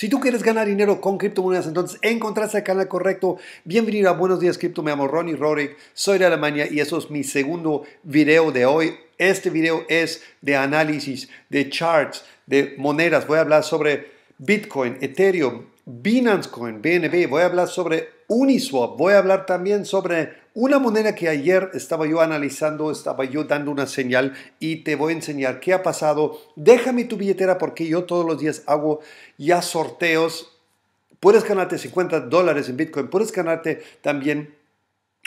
Si tú quieres ganar dinero con criptomonedas, entonces encontraste el canal correcto. Bienvenido a Buenos Días Cripto. Me llamo Ronnie Rodriguez, soy de Alemania y eso es mi segundo video de hoy. Este video es de análisis, de charts, de monedas. Voy a hablar sobre Bitcoin, Ethereum, Binance Coin, BNB. Voy a hablar sobre Uniswap. Voy a hablar también sobre una moneda que ayer estaba yo analizando, estaba yo dando una señal y te voy a enseñar qué ha pasado. Déjame tu billetera porque yo todos los días hago ya sorteos. Puedes ganarte 50 dólares en Bitcoin, puedes ganarte también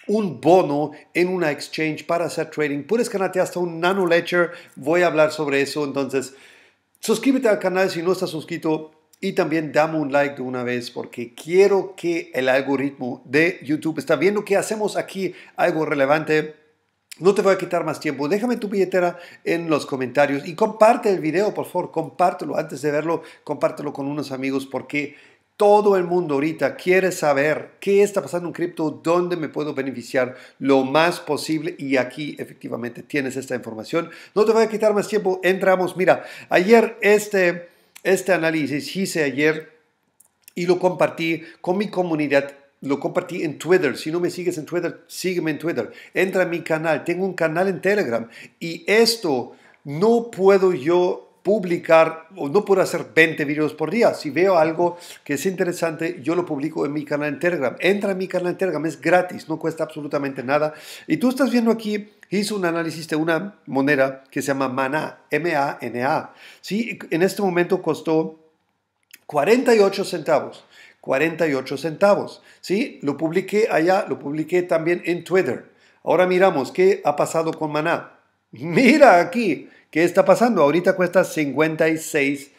un bono en una exchange para hacer trading, puedes ganarte hasta un nano ledger. Voy a hablar sobre eso, entonces suscríbete al canal si no estás suscrito y también dame un like de una vez porque quiero que el algoritmo de YouTube está viendo que hacemos aquí algo relevante. No te voy a quitar más tiempo. Déjame tu billetera en los comentarios y comparte el video, por favor. Compártelo antes de verlo. Compártelo con unos amigos porque todo el mundo ahorita quiere saber qué está pasando en cripto, dónde me puedo beneficiar lo más posible y aquí efectivamente tienes esta información. No te voy a quitar más tiempo, entramos. Mira, ayer este este análisis hice ayer y lo compartí con mi comunidad. Lo compartí en Twitter. Si no me sigues en Twitter, sígueme en Twitter. Entra a mi canal. Tengo un canal en Telegram. Y esto no puedo yo publicar o no puedo hacer 20 videos por día. Si veo algo que es interesante, yo lo publico en mi canal en Telegram. Entra a mi canal en Telegram, es gratis, no cuesta absolutamente nada. Y tú estás viendo aquí hizo un análisis de una moneda que se llama MANA, M-A-N-A. ¿sí? En este momento costó 48 centavos. 48 centavos. ¿sí? Lo publiqué allá, lo publiqué también en Twitter. Ahora miramos qué ha pasado con Maná. Mira aquí, ¿qué está pasando? Ahorita cuesta 56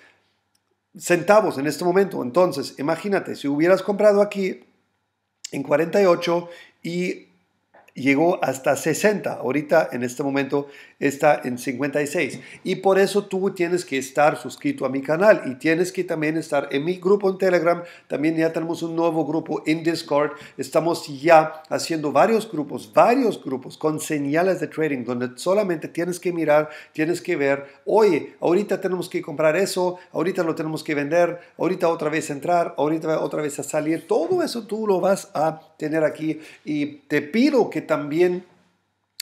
centavos en este momento. Entonces, imagínate, si hubieras comprado aquí en 48 y llegó hasta 60. Ahorita, en este momento, está en 56. Y por eso tú tienes que estar suscrito a mi canal y tienes que también estar en mi grupo en Telegram. También ya tenemos un nuevo grupo en Discord. Estamos ya haciendo varios grupos, varios grupos con señales de trading donde solamente tienes que mirar, tienes que ver, oye, ahorita tenemos que comprar eso, ahorita lo tenemos que vender, ahorita otra vez entrar, ahorita otra vez a salir. Todo eso tú lo vas a tener aquí y te pido que también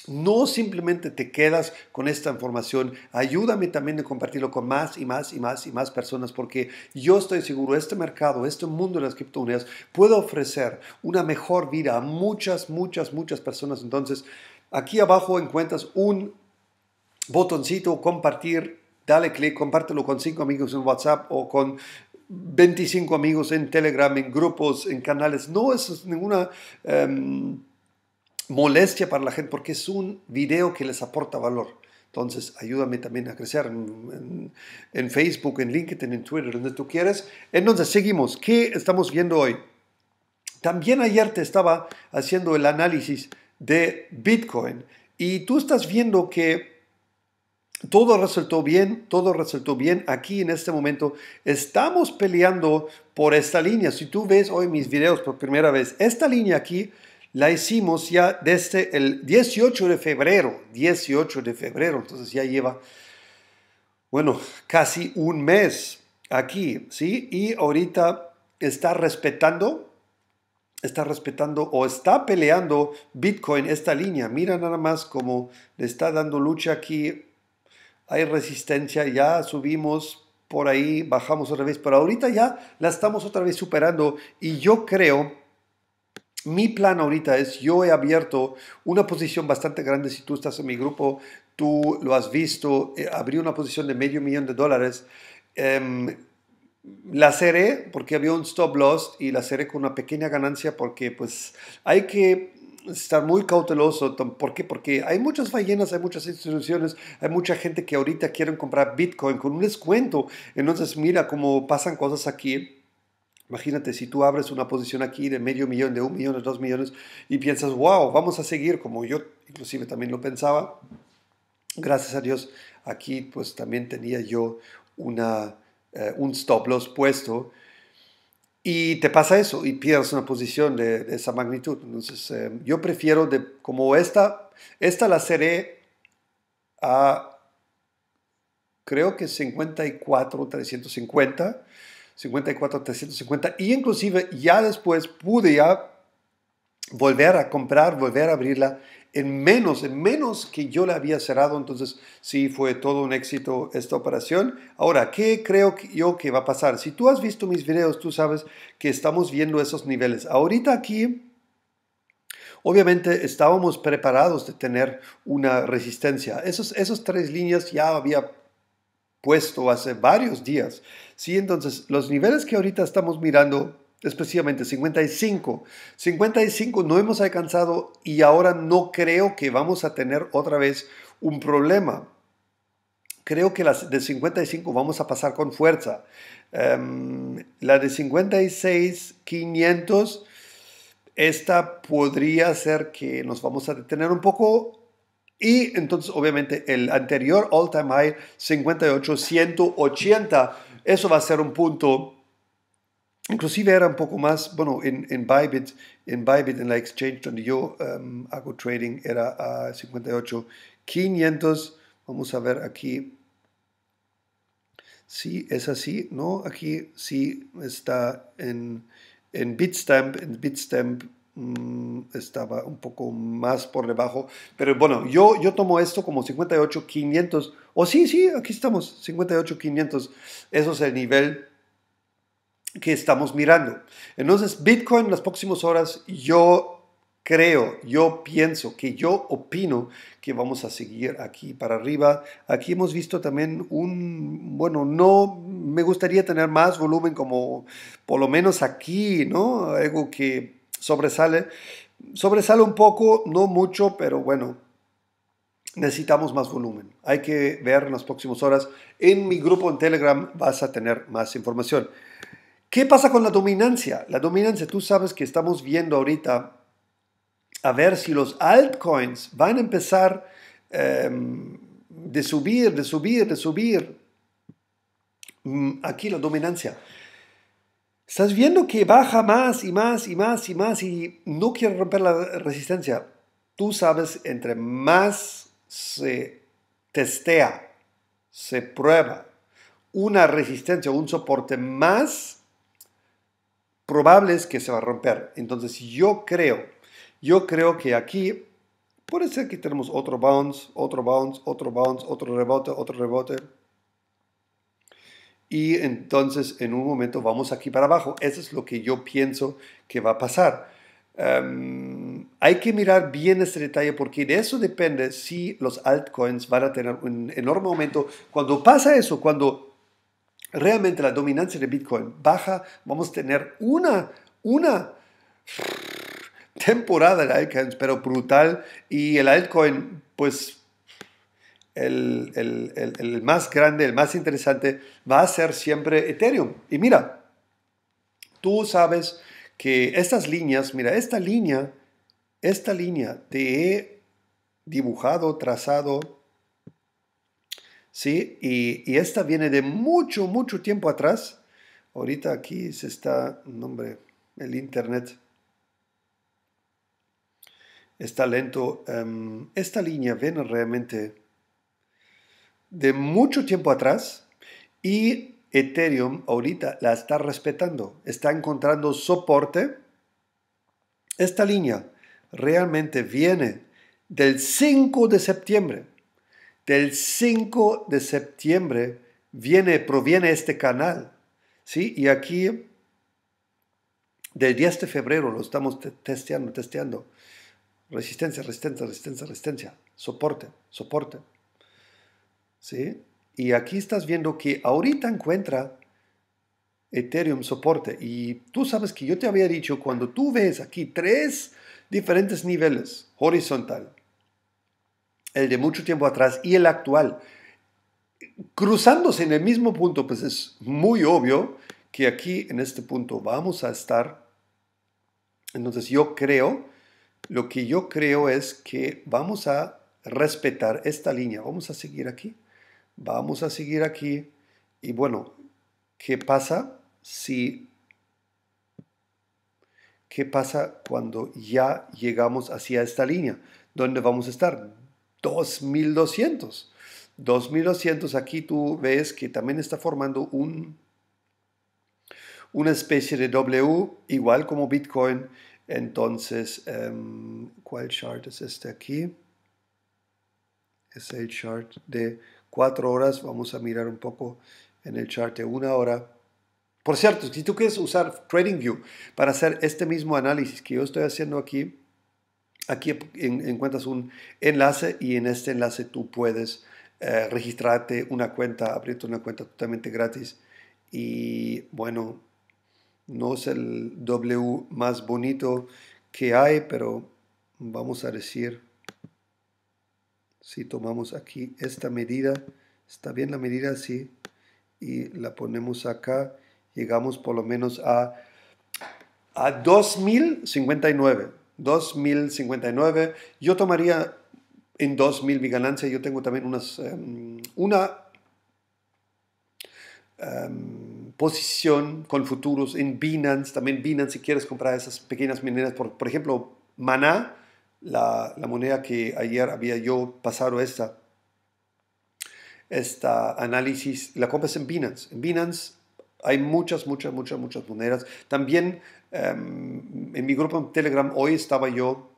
no simplemente te quedas con esta información, ayúdame también de compartirlo con más y más y más y más personas, porque yo estoy seguro, este mercado, este mundo de las criptomonedas puede ofrecer una mejor vida a muchas, muchas, muchas personas. Entonces, aquí abajo encuentras un botoncito compartir, dale clic, compártelo con cinco amigos en WhatsApp o con 25 amigos en Telegram, en grupos, en canales. No es ninguna... Em, molestia para la gente porque es un video que les aporta valor. Entonces, ayúdame también a crecer en, Facebook, en LinkedIn, en Twitter, donde tú quieres. Entonces, seguimos. ¿Qué estamos viendo hoy? También ayer te estaba haciendo el análisis de Bitcoin y tú estás viendo que todo resultó bien, todo resultó bien. Aquí en este momento estamos peleando por esta línea. Si tú ves hoy mis videos por primera vez, esta línea aquí la hicimos ya desde el 18 de febrero, 18 de febrero, entonces ya lleva, bueno, casi un mes aquí, ¿sí? Y ahorita está respetando, está respetando o está peleando Bitcoin esta línea. Mira nada más cómo le está dando lucha aquí, hay resistencia, ya subimos por ahí, bajamos otra vez, pero ahorita ya la estamos otra vez superando y yo creo mi plan ahorita es, yo he abierto una posición bastante grande, si tú estás en mi grupo, tú lo has visto, eh, abrí una posición de medio millón de dólares. Em, la cerré porque había un stop loss y la cerré con una pequeña ganancia porque pues hay que estar muy cauteloso. ¿Por qué? Porque hay muchas ballenas, hay muchas instituciones, hay mucha gente que ahorita quieren comprar Bitcoin con un descuento. Entonces mira cómo pasan cosas aquí Imagínate si tú abres una posición aquí de medio millón, de un millón, de dos millones y piensas, wow, vamos a seguir, como yo inclusive también lo pensaba. Gracias a Dios, aquí pues también tenía yo una, eh, un stop loss puesto y te pasa eso y pierdes una posición de, esa magnitud. Entonces eh, yo prefiero de, como esta, esta la seré a creo que 54, 350 350 Y inclusive ya después pude ya volver a comprar, volver a abrirla en menos, en menos que yo la había cerrado. Entonces, sí, fue todo un éxito esta operación. Ahora, ¿qué creo yo que va a pasar? Si tú has visto mis videos, tú sabes que estamos viendo esos niveles. Ahorita aquí, obviamente estábamos preparados de tener una resistencia. Esos, esas tres líneas ya había puesto hace varios días. ¿Sí? Entonces, los niveles que ahorita estamos mirando, especialmente 55, 55 no hemos alcanzado y ahora no creo que vamos a tener otra vez un problema. Creo que las de 55 vamos a pasar con fuerza. Em, la de 56, 500, esta podría ser que nos vamos a detener un poco y entonces, obviamente, el anterior all-time high 58, 180 eso va a ser un punto, inclusive era un poco más, bueno, en, Bybit, en Bybit, en la exchange donde yo em, hago trading, era a 58.500. Vamos a ver aquí si sí, es así, ¿no? Aquí sí está en, en Bitstamp, en Bitstamp Mm, estaba un poco más por debajo. Pero bueno, yo, yo tomo esto como 58,500. O sí, sí, aquí estamos, 58,500. Eso es el nivel que estamos mirando. Entonces, Bitcoin las próximas horas, yo creo, yo pienso, que yo opino que vamos a seguir aquí para arriba. Aquí hemos visto también un, bueno, no, me gustaría tener más volumen como por lo menos aquí, ¿no? Algo que sobresale. Sobresale un poco, no mucho, pero bueno, necesitamos más volumen. Hay que ver en las próximas horas. En mi grupo en Telegram vas a tener más información. ¿Qué pasa con la dominancia? La dominancia, tú sabes que estamos viendo ahorita a ver si los altcoins van a empezar em, de subir, de subir, de subir. Mm, aquí la dominancia estás viendo que baja más y más y más y más y no quiere romper la resistencia. Tú sabes, entre más se testea, se prueba una resistencia, un soporte más, probable es que se va a romper. Entonces yo creo, yo creo que aquí puede ser que tenemos otro bounce, otro bounce, otro bounce, otro rebote, otro rebote y entonces en un momento vamos aquí para abajo. Eso es lo que yo pienso que va a pasar. Em, hay que mirar bien este detalle porque de eso depende si los altcoins van a tener un enorme aumento. Cuando pasa eso, cuando realmente la dominancia de Bitcoin baja, vamos a tener una, una temporada de altcoins, pero brutal. Y el altcoin, pues el, más grande, el más interesante, va a ser siempre Ethereum. Y mira, tú sabes que estas líneas, mira, esta línea, esta línea te he dibujado, trazado, ¿sí? Y, esta viene de mucho, mucho tiempo atrás. Ahorita aquí se está, nombre, el internet está lento. Em, esta línea viene realmente de mucho tiempo atrás y Ethereum ahorita la está respetando, está encontrando soporte. Esta línea realmente viene del 5 de septiembre. Del 5 de septiembre viene, proviene este canal. ¿sí? Y aquí, del 10 de febrero, lo estamos testeando, testeando. Resistencia, resistencia, resistencia, resistencia. Soporte, soporte, y aquí estás viendo que ahorita encuentra Ethereum soporte. Y tú sabes que yo te había dicho, cuando tú ves aquí tres diferentes niveles, horizontal, el de mucho tiempo atrás y el actual, cruzándose en el mismo punto, pues es muy obvio que aquí en este punto vamos a estar. Entonces yo creo, lo que yo creo es que vamos a respetar esta línea. Vamos a seguir aquí. Vamos a seguir aquí. Y bueno, ¿qué pasa si... ¿Qué pasa cuando ya llegamos hacia esta línea? ¿Dónde vamos a estar? 2200. 2200 aquí tú ves que también está formando un, una especie de W, igual como Bitcoin. Entonces, em, ¿cuál chart es este aquí? Es el chart de cuatro horas, vamos a mirar un poco en el chart de una hora. Por cierto, si tú quieres usar TradingView para hacer este mismo análisis que yo estoy haciendo aquí, aquí encuentras un enlace y en este enlace tú puedes eh, registrarte una cuenta, abrirte una cuenta totalmente gratis. Y bueno, no es el W más bonito que hay, pero vamos a decir si tomamos aquí esta medida, está bien la medida así, y la ponemos acá, llegamos por lo menos a, a 2059. 2059. Yo tomaría en 2000 mi ganancia, yo tengo también unas, em, una em, posición con futuros en Binance, también Binance si quieres comprar esas pequeñas mineras, por, por ejemplo, Maná, la, moneda que ayer había yo pasado esta, esta análisis, la compras en Binance. En Binance hay muchas, muchas, muchas, muchas monedas. También em, en mi grupo en Telegram hoy estaba yo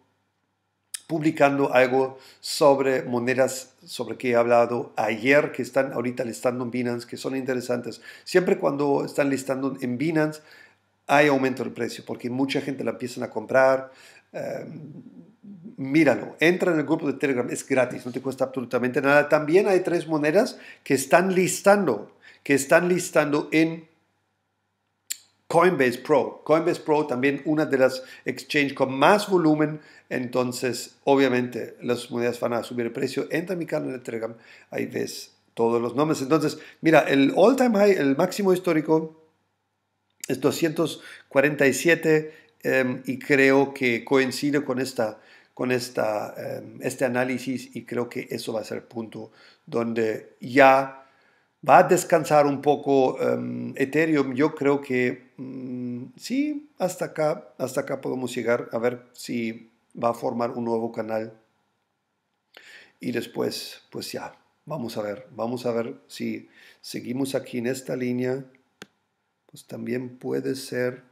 publicando algo sobre monedas sobre que he hablado ayer que están ahorita listando en Binance, que son interesantes. Siempre cuando están listando en Binance hay aumento del precio porque mucha gente la empiezan a comprar. Em, míralo, entra en el grupo de Telegram, es gratis, no te cuesta absolutamente nada. También hay tres monedas que están listando, que están listando en Coinbase Pro. Coinbase Pro también una de las exchanges con más volumen, entonces obviamente las monedas van a subir el precio. Entra mi canal de Telegram, ahí ves todos los nombres. Entonces, mira, el all time high, el máximo histórico es 247 Em, y creo que coincido con, esta, con esta, em, este análisis y creo que eso va a ser el punto donde ya va a descansar un poco em, Ethereum. Yo creo que mm, sí, hasta acá, hasta acá podemos llegar a ver si va a formar un nuevo canal. Y después, pues ya, vamos a ver, vamos a ver si seguimos aquí en esta línea. Pues también puede ser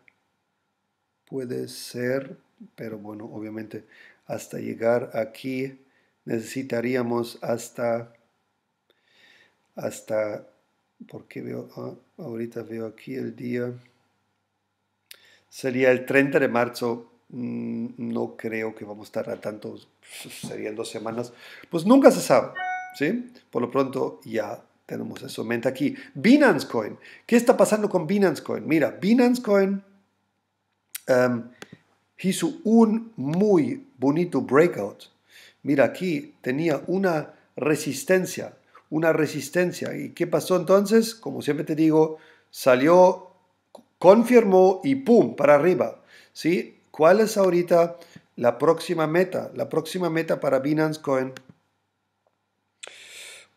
puede ser, pero bueno, obviamente hasta llegar aquí necesitaríamos hasta, hasta, porque veo, ah, ahorita veo aquí el día, sería el 30 de marzo mm, no creo que vamos a estar a tanto, serían dos semanas, pues nunca se sabe, ¿sí? Por lo pronto ya tenemos eso en mente aquí. Binance Coin, ¿qué está pasando con Binance Coin? Mira, Binance Coin Em, hizo un muy bonito breakout. Mira, aquí tenía una resistencia, una resistencia. ¿Y qué pasó entonces? Como siempre te digo, salió, confirmó y ¡pum! para arriba. ¿Sí? ¿Cuál es ahorita la próxima meta? La próxima meta para Binance Coin.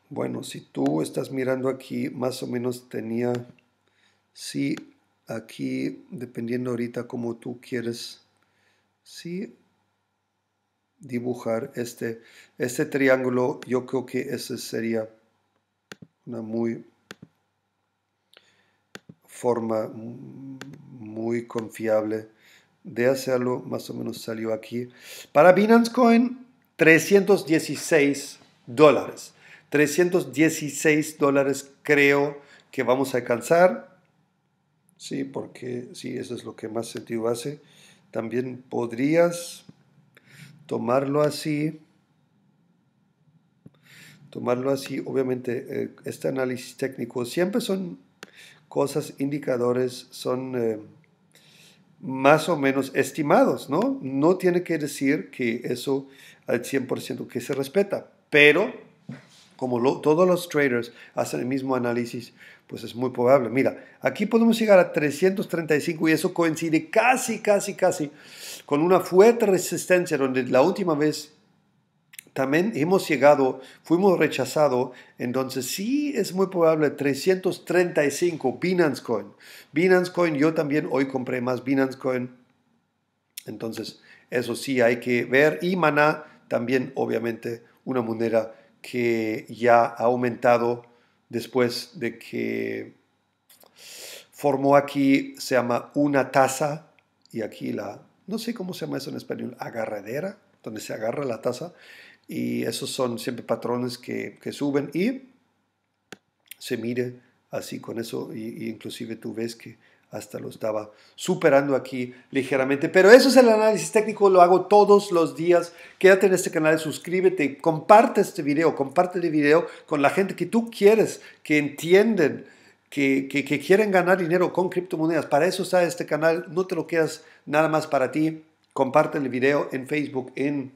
Bueno, si tú estás mirando aquí, más o menos tenía... Sí, aquí, dependiendo ahorita como tú quieres, sí, dibujar este, este triángulo, yo creo que ese sería una muy forma muy confiable de hacerlo, más o menos salió aquí. Para Binance Coin, 316 dólares. 316 dólares creo que vamos a alcanzar Sí, porque sí, eso es lo que más sentido hace. También podrías tomarlo así, tomarlo así, obviamente eh, este análisis técnico siempre son cosas, indicadores, son eh, más o menos estimados, ¿no? No tiene que decir que eso al 100% que se respeta, pero como todos los traders hacen el mismo análisis, pues es muy probable. Mira, aquí podemos llegar a 335 y eso coincide casi, casi, casi con una fuerte resistencia donde la última vez también hemos llegado, fuimos rechazados, entonces sí es muy probable 335 Binance Coin. Binance Coin, yo también hoy compré más Binance Coin. Entonces, eso sí hay que ver. Y MANA también, obviamente, una moneda que ya ha aumentado después de que formó aquí, se llama una taza, y aquí la, no sé cómo se llama eso en español, agarradera, donde se agarra la taza, y esos son siempre patrones que, suben y se mide así con eso, e y inclusive tú ves que hasta lo estaba superando aquí ligeramente. Pero eso es el análisis técnico, lo hago todos los días. Quédate en este canal, suscríbete, comparte este video, comparte el video con la gente que tú quieres, que entienden, que, quieren ganar dinero con criptomonedas. Para eso está este canal, no te lo quedas nada más para ti. Comparte el video en Facebook, en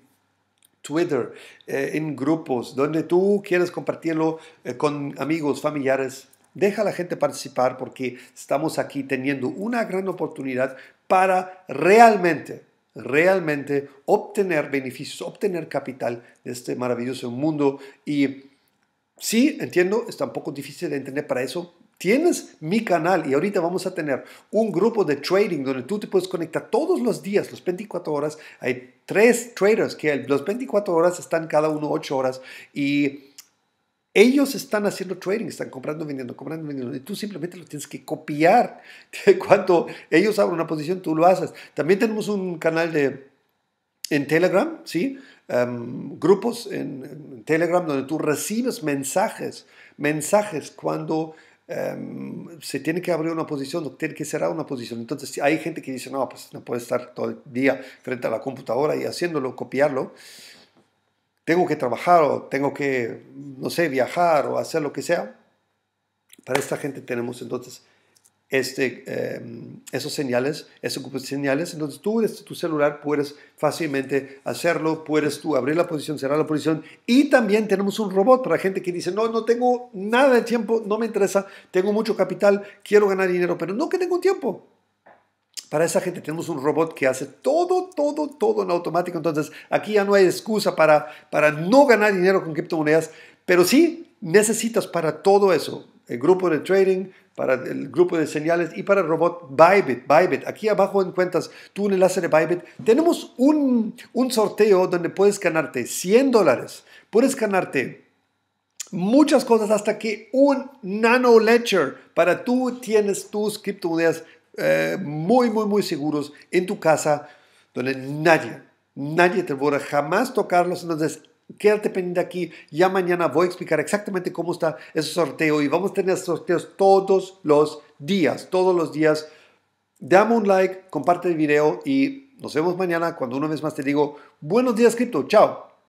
Twitter, eh, en grupos, donde tú quieres compartirlo eh, con amigos, familiares, Deja a la gente participar porque estamos aquí teniendo una gran oportunidad para realmente, realmente obtener beneficios, obtener capital de este maravilloso mundo. Y sí, entiendo, es un poco difícil de entender para eso. Tienes mi canal y ahorita vamos a tener un grupo de trading donde tú te puedes conectar todos los días, las 24 horas. Hay tres traders que los 24 horas están cada uno 8 horas y ellos están haciendo trading, están comprando, vendiendo, comprando, vendiendo, y tú simplemente lo tienes que copiar. Cuando ellos abren una posición, tú lo haces. También tenemos un canal de, en Telegram, ¿sí? Em, grupos en, Telegram donde tú recibes mensajes, mensajes cuando em, se tiene que abrir una posición o tiene que cerrar una posición. Entonces, hay gente que dice, no, pues no puede estar todo el día frente a la computadora y haciéndolo, copiarlo tengo que trabajar o tengo que, no sé, viajar o hacer lo que sea. Para esta gente tenemos entonces este, em, esos señales, esos grupos de señales. Entonces tú desde tu celular puedes fácilmente hacerlo, puedes tú abrir la posición, cerrar la posición. Y también tenemos un robot para gente que dice, no, no tengo nada de tiempo, no me interesa, tengo mucho capital, quiero ganar dinero, pero no que tengo tiempo. Para esa gente tenemos un robot que hace todo, todo, todo en automático. Entonces, aquí ya no hay excusa para, para no ganar dinero con criptomonedas, pero sí necesitas para todo eso, el grupo de trading, para el grupo de señales y para el robot Bybit. Bybit. Aquí abajo encuentras tu enlace de Bybit. Tenemos un, un sorteo donde puedes ganarte 100 dólares. Puedes ganarte muchas cosas hasta que un nano ledger para tú tienes tus criptomonedas eh, muy, muy, muy seguros en tu casa, donde nadie, nadie te podrá jamás tocarlos. Entonces, quédate pendiente aquí. Ya mañana voy a explicar exactamente cómo está ese sorteo y vamos a tener sorteos todos los días, todos los días. Dame un like, comparte el video y nos vemos mañana cuando una vez más te digo buenos días cripto, chao.